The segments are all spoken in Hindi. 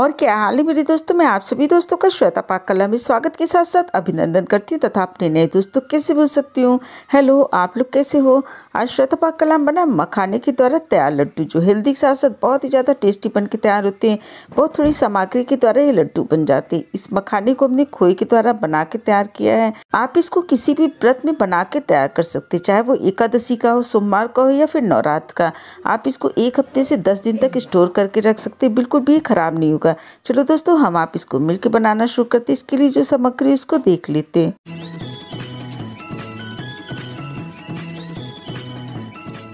और क्या हाल है मेरे दोस्तों मैं आप सभी दोस्तों का श्वेता पाक कला में स्वागत के साथ साथ अभिनंदन करती हूँ तथा अपने नए दोस्तों कैसे बोल सकती हूँ हेलो आप लोग कैसे हो आज श्वेता पाक कला बना मखाने के द्वारा तैयार लड्डू जो हेल्दी के साथ साथ बहुत ही ज़्यादा टेस्टी बन के तैयार होते हैं बहुत थोड़ी सामग्री के द्वारा ये लड्डू बन जाते हैं इस मखाने को हमने खोए के द्वारा बना के तैयार किया है आप इसको किसी भी व्रत में बना के तैयार कर सकते चाहे वो एकादशी का हो सोमवार का हो या फिर नवरात्र का आप इसको एक हफ्ते से दस दिन तक स्टोर करके रख सकते बिल्कुल भी खराब नहीं होगा होगा चलो दोस्तों हम आप इसको मिल्क बनाना शुरू करते इसके लिए जो सामग्री उसको देख लेते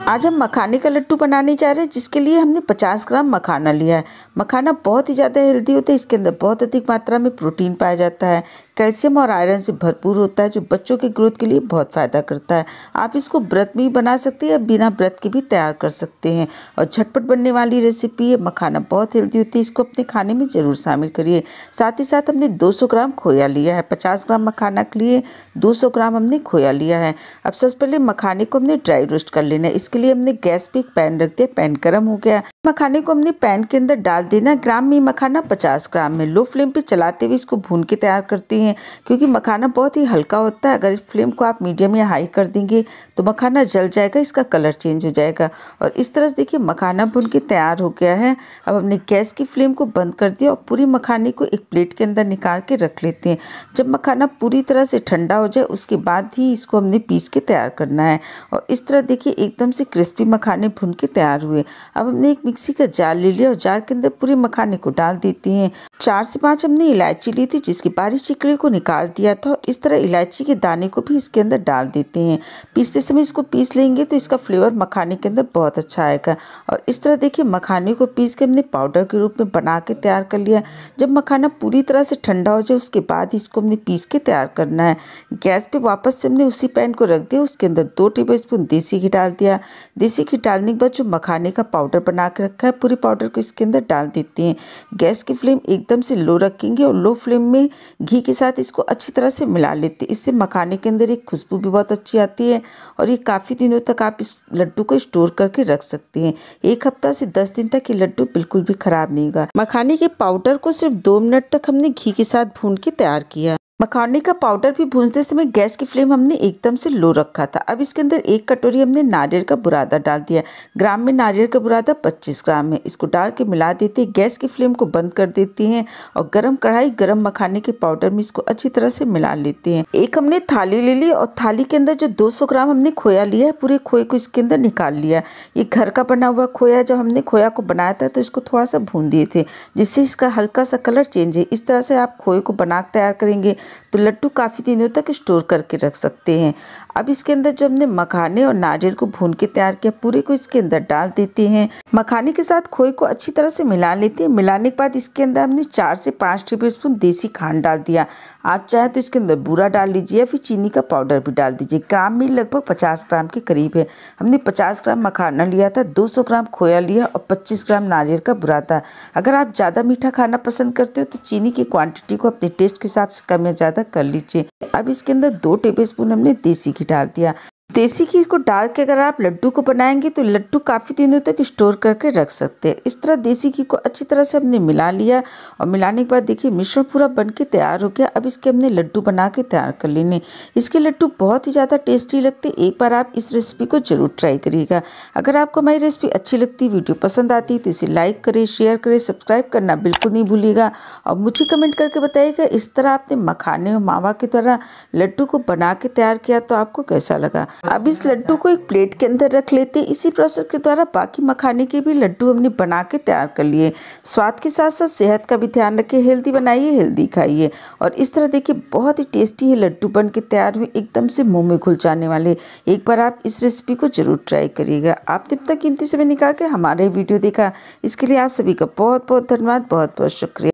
आज हम मखाने का लड्डू बनाने जा रहे हैं जिसके लिए हमने 50 ग्राम मखाना लिया है मखाना बहुत ही ज़्यादा हेल्दी होता है इसके अंदर बहुत अधिक मात्रा में प्रोटीन पाया जाता है कैल्शियम और आयरन से भरपूर होता है जो बच्चों के ग्रोथ के लिए बहुत फ़ायदा करता है आप इसको व्रत में बना सकते हैं या बिना व्रत के भी तैयार कर सकते हैं और झटपट बनने वाली रेसिपी है मखाना बहुत हेल्दी होती है इसको अपने खाने में ज़रूर शामिल करिए साथ ही साथ हमने 200 ग्राम खोया लिया है 50 ग्राम मखाना के लिए 200 ग्राम हमने खोया लिया है अब सबसे पहले मखाने को हमने ड्राई रोस्ट कर लेना है इसके लिए हमने गैस पे एक पैन रख दिया पैन गर्म हो गया मखाने को हमने पैन के अंदर डाल देना ग्राम में मखाना पचास ग्राम में लो फ्लेम पे चलाते हुए इसको भून के तैयार करते हैं क्योंकि मखाना बहुत ही हल्का होता है अगर इस फ्लेम को आप मीडियम या हाई कर देंगे तो मखाना जल जाएगा इसका कलर चेंज हो जाएगा और इस तरह से देखिए मखाना भून के तैयार हो गया है अब हमने गैस की फ्लेम को बंद कर दिया और पूरी मखाने को एक प्लेट के अंदर निकाल के रख लेते हैं जब मखाना पूरी तरह से ठंडा हो जाए उसके बाद ही इसको हमने पीस के तैयार करना है और इस तरह देखिए एकदम से क्रिस्पी मखाने भून के तैयार हुए अब हमने एक मिक्सी का जार ले लिया और जार के अंदर पूरे मखाने को डाल देते हैं चार से पाँच हमने इलायची ली थी जिसकी बारी चिकड़ी को निकाल दिया था और इस तरह इलायची के दाने को भी इसके अंदर डाल देते हैं पीसते समय इसको पीस लेंगे तो इसका फ्लेवर मखाने के अंदर बहुत अच्छा आएगा और इस तरह देखिए मखाने को पीस के हमने पाउडर के रूप में बना के तैयार कर लिया जब मखाना पूरी तरह से ठंडा हो जाए उसके बाद इसको हमने पीस के तैयार करना है गैस पे वापस से हमने उसी पैन को रख दिया उसके अंदर दो टेबल स्पून देसी घी डाल दिया देसी घी डालने के बाद जो मखाने का पाउडर बना के रखा है पूरी पाउडर को इसके अंदर डाल देते हैं गैस की फ्लेम एकदम से लो रखेंगे और लो फ्लेम में घी के साथ इसको अच्छी तरह से मिला लेते हैं इससे मखाने के अंदर एक खुशबू भी बहुत अच्छी आती है और ये काफ़ी दिनों तक आप इस लड्डू को स्टोर करके रख सकते हैं एक हफ्ता से दस दिन तक ये लड्डू बिल्कुल भी खराब नहीं होगा मखाने के पाउडर को सिर्फ दो मिनट तक हमने घी के साथ भून के तैयार किया मखाने का पाउडर भी भूनते समय गैस की फ्लेम हमने एकदम से लो रखा था अब इसके अंदर एक कटोरी हमने नारियल का बुरादा डाल दिया ग्राम में नारियल का बुरादा 25 ग्राम है इसको डाल के मिला देते हैं गैस की फ्लेम को बंद कर देते हैं और गरम कढ़ाई गरम मखाने के पाउडर में इसको अच्छी तरह से मिला लेते हैं एक हमने थाली ले ली और थाली के अंदर जो दो ग्राम हमने खोया लिया है पूरे खोए को इसके अंदर निकाल लिया ये घर का बना हुआ खोया जब हमने खोया को बनाया था तो इसको थोड़ा सा भून दिए थे जिससे इसका हल्का सा कलर चेंज है इस तरह से आप खोए को बना तैयार करेंगे तो लड्डू काफ़ी दिनों तक स्टोर करके रख सकते हैं अब इसके अंदर जो हमने मखाने और नारियल को भून के तैयार किया पूरे को इसके अंदर डाल देते हैं मखाने के साथ खोए को अच्छी तरह से मिला लेते हैं मिलाने के बाद इसके अंदर हमने चार से पाँच टेबल स्पून देसी खांड डाल दिया आप चाहे तो इसके अंदर बूरा डाल लीजिए या फिर चीनी का पाउडर भी डाल दीजिए ग्राम में लगभग पचास ग्राम के करीब है हमने पचास ग्राम मखाना लिया था दो ग्राम खोया लिया और पच्चीस ग्राम नारियल का बुरा था अगर आप ज़्यादा मीठा खाना पसंद करते हो तो चीनी की क्वांटिटी को अपने टेस्ट के हिसाब से कम या ज़्यादा कर लीजिए अब इसके अंदर दो टेबल स्पून हमने देसी घी डाल दिया देसी घी को डाल के अगर आप लड्डू को बनाएंगे तो लड्डू काफ़ी दिनों तक स्टोर करके रख सकते हैं इस तरह देसी घी को अच्छी तरह से हमने मिला लिया और मिलाने के बाद देखिए मिश्रण पूरा बन के तैयार हो गया अब इसके हमने लड्डू बना के तैयार कर लेने इसके लड्डू बहुत ही ज़्यादा टेस्टी लगते एक बार आप इस रेसिपी को ज़रूर ट्राई करिएगा अगर आपको हमारी रेसिपी अच्छी लगती वीडियो पसंद आती तो इसे लाइक करें शेयर करें सब्सक्राइब करना बिल्कुल नहीं भूलिएगा और मुझे कमेंट करके बताइएगा इस तरह आपने मखाने और मावा के द्वारा लड्डू को बना के तैयार किया तो आपको कैसा लगा अब इस लड्डू को एक प्लेट के अंदर रख लेते इसी प्रोसेस के द्वारा बाकी मखाने के भी लड्डू हमने बना के तैयार कर लिए स्वाद के साथ साथ सेहत का भी ध्यान रखें हेल्दी बनाइए हेल्दी खाइए और इस तरह देखिए बहुत ही टेस्टी है लड्डू बन के तैयार हुए एकदम से मुँह में घुल जाने वाले एक बार आप इस रेसिपी को जरूर ट्राई करिएगा आपने इतना कीमती समय निकाल के हमारे वीडियो देखा इसके लिए आप सभी का बहुत बहुत धन्यवाद बहुत बहुत शुक्रिया